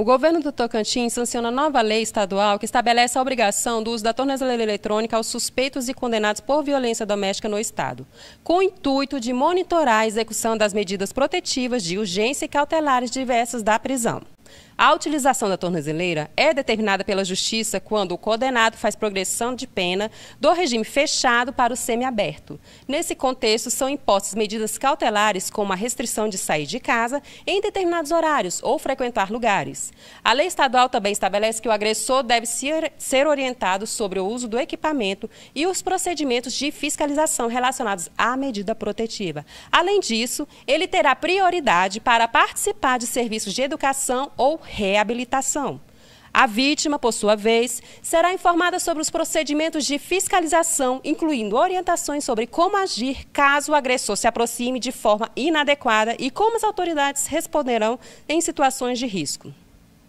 O governo do Tocantins sanciona nova lei estadual que estabelece a obrigação do uso da tornozeleira eletrônica aos suspeitos e condenados por violência doméstica no Estado, com o intuito de monitorar a execução das medidas protetivas de urgência e cautelares diversas da prisão. A utilização da tornozeleira é determinada pela Justiça quando o condenado faz progressão de pena do regime fechado para o semiaberto. Nesse contexto, são impostas medidas cautelares como a restrição de sair de casa em determinados horários ou frequentar lugares. A lei estadual também estabelece que o agressor deve ser orientado sobre o uso do equipamento e os procedimentos de fiscalização relacionados à medida protetiva. Além disso, ele terá prioridade para participar de serviços de educação ou reabilitação. A vítima, por sua vez, será informada sobre os procedimentos de fiscalização, incluindo orientações sobre como agir caso o agressor se aproxime de forma inadequada e como as autoridades responderão em situações de risco.